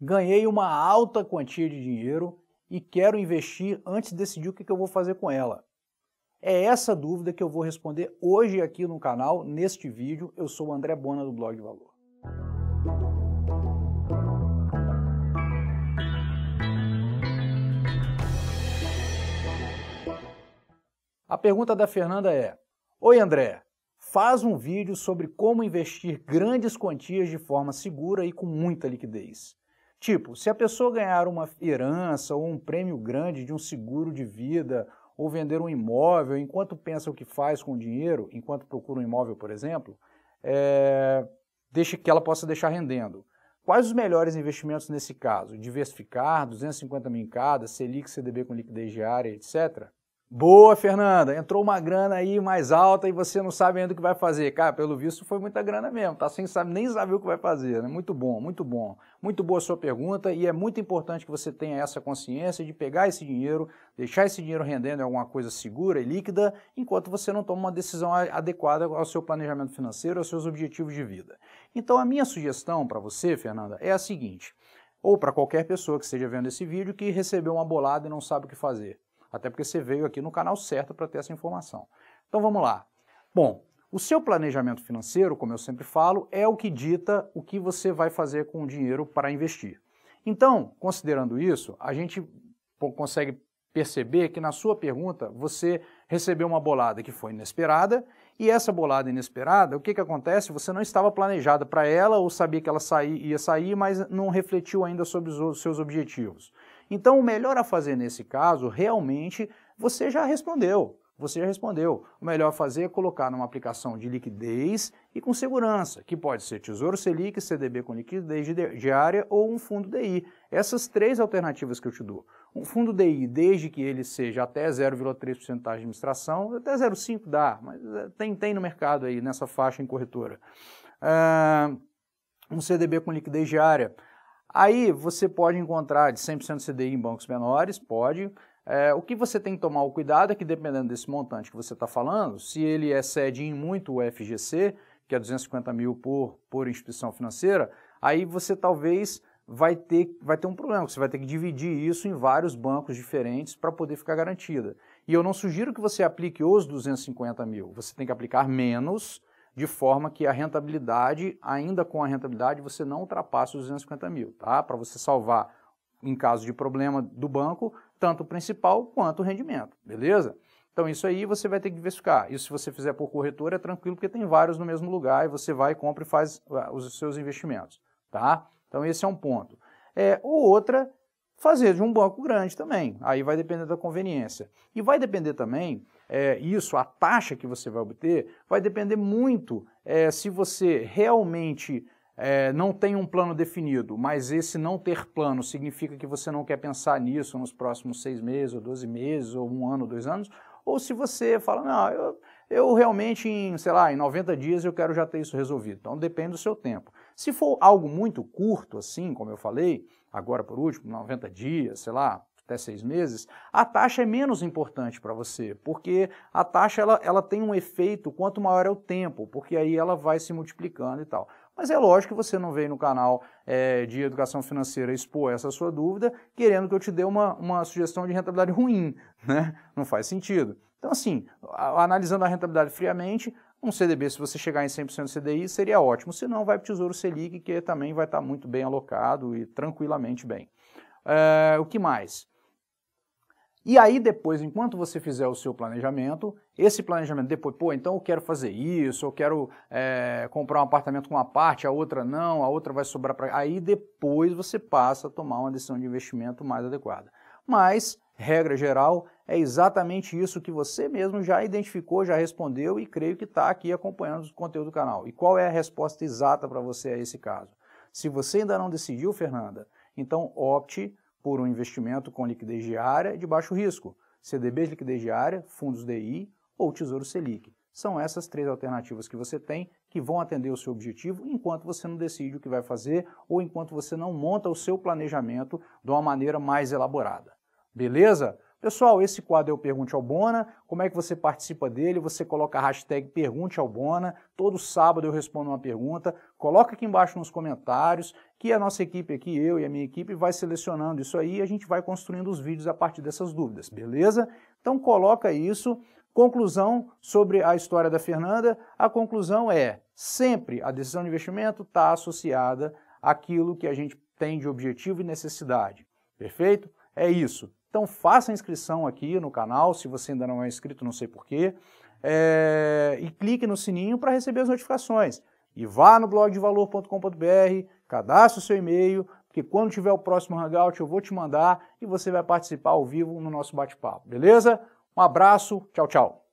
ganhei uma alta quantia de dinheiro e quero investir antes de decidir o que eu vou fazer com ela? É essa dúvida que eu vou responder hoje aqui no canal, neste vídeo. Eu sou o André Bona do Blog Valor. A pergunta da Fernanda é: Oi André, faz um vídeo sobre como investir grandes quantias de forma segura e com muita liquidez. Tipo, se a pessoa ganhar uma herança ou um prêmio grande de um seguro de vida ou vender um imóvel, enquanto pensa o que faz com o dinheiro, enquanto procura um imóvel, por exemplo, é, deixe que ela possa deixar rendendo. Quais os melhores investimentos nesse caso? Diversificar, 250 mil em cada, Selic, CDB com liquidez diária, etc. Boa, Fernanda. Entrou uma grana aí mais alta e você não sabe ainda o que vai fazer. Cara, pelo visto foi muita grana mesmo, tá? Sem saber, nem saber o que vai fazer, né? Muito bom, muito bom. Muito boa a sua pergunta e é muito importante que você tenha essa consciência de pegar esse dinheiro, deixar esse dinheiro rendendo em alguma coisa segura e líquida, enquanto você não toma uma decisão adequada ao seu planejamento financeiro, aos seus objetivos de vida. Então, a minha sugestão para você, Fernanda, é a seguinte, ou para qualquer pessoa que esteja vendo esse vídeo que recebeu uma bolada e não sabe o que fazer até porque você veio aqui no canal certo para ter essa informação. Então vamos lá. Bom, o seu planejamento financeiro, como eu sempre falo, é o que dita o que você vai fazer com o dinheiro para investir. Então, considerando isso, a gente consegue perceber que na sua pergunta você recebeu uma bolada que foi inesperada, e essa bolada inesperada, o que, que acontece? Você não estava planejada para ela ou sabia que ela ia sair, mas não refletiu ainda sobre os seus objetivos. Então, o melhor a fazer nesse caso, realmente, você já respondeu. Você já respondeu. O melhor a fazer é colocar numa aplicação de liquidez e com segurança, que pode ser Tesouro Selic, CDB com liquidez diária ou um fundo DI. Essas três alternativas que eu te dou. Um fundo DI, desde que ele seja até 0,3% de administração, até 0,5% dá, mas eh, tem, tem no mercado aí, nessa faixa em corretora. Uh, um CDB com liquidez diária, Aí você pode encontrar de 100% CDI em bancos menores, pode. É, o que você tem que tomar o cuidado é que dependendo desse montante que você está falando, se ele excede é em muito o FGC, que é 250 mil por, por instituição financeira, aí você talvez vai ter, vai ter um problema, você vai ter que dividir isso em vários bancos diferentes para poder ficar garantida. E eu não sugiro que você aplique os 250 mil, você tem que aplicar menos de forma que a rentabilidade, ainda com a rentabilidade, você não ultrapasse os 250 mil, tá? Para você salvar, em caso de problema do banco, tanto o principal quanto o rendimento, beleza? Então isso aí você vai ter que diversificar. Isso se você fizer por corretora é tranquilo porque tem vários no mesmo lugar e você vai, compra e faz ah, os seus investimentos, tá? Então esse é um ponto. É, ou outra, fazer de um banco grande também. Aí vai depender da conveniência. E vai depender também é, isso, a taxa que você vai obter, vai depender muito é, se você realmente é, não tem um plano definido, mas esse não ter plano significa que você não quer pensar nisso nos próximos seis meses, ou doze meses, ou um ano, dois anos, ou se você fala, não, eu, eu realmente, em, sei lá, em 90 dias eu quero já ter isso resolvido. Então depende do seu tempo. Se for algo muito curto, assim, como eu falei, agora por último, 90 dias, sei lá, até seis meses, a taxa é menos importante para você, porque a taxa ela, ela tem um efeito quanto maior é o tempo, porque aí ela vai se multiplicando e tal. Mas é lógico que você não veio no canal é, de educação financeira expor essa sua dúvida, querendo que eu te dê uma, uma sugestão de rentabilidade ruim, né? Não faz sentido. Então, assim, a, analisando a rentabilidade friamente, um CDB, se você chegar em 100% CDI, seria ótimo. Se não, vai para o Tesouro Selic, que também vai estar tá muito bem alocado e tranquilamente bem. É, o que mais? E aí depois, enquanto você fizer o seu planejamento, esse planejamento depois, pô, então eu quero fazer isso, eu quero é, comprar um apartamento com uma parte, a outra não, a outra vai sobrar para... Aí depois você passa a tomar uma decisão de investimento mais adequada. Mas, regra geral, é exatamente isso que você mesmo já identificou, já respondeu e creio que está aqui acompanhando o conteúdo do canal. E qual é a resposta exata para você a esse caso? Se você ainda não decidiu, Fernanda, então opte por um investimento com liquidez diária de baixo risco, CDBs liquidez diária, fundos DI ou Tesouro Selic. São essas três alternativas que você tem que vão atender o seu objetivo enquanto você não decide o que vai fazer ou enquanto você não monta o seu planejamento de uma maneira mais elaborada. Beleza? Pessoal, esse quadro eu é Pergunte ao Bona. Como é que você participa dele? Você coloca a hashtag Pergunte ao Bona. Todo sábado eu respondo uma pergunta. Coloca aqui embaixo nos comentários que a nossa equipe aqui, eu e a minha equipe, vai selecionando isso aí e a gente vai construindo os vídeos a partir dessas dúvidas, beleza? Então coloca isso. Conclusão sobre a história da Fernanda. A conclusão é, sempre a decisão de investimento está associada àquilo que a gente tem de objetivo e necessidade. Perfeito? É isso. Então faça a inscrição aqui no canal, se você ainda não é inscrito, não sei porquê, é... e clique no sininho para receber as notificações. E vá no blog de valor.com.br, cadastre o seu e-mail, porque quando tiver o próximo Hangout eu vou te mandar e você vai participar ao vivo no nosso bate-papo, beleza? Um abraço, tchau, tchau!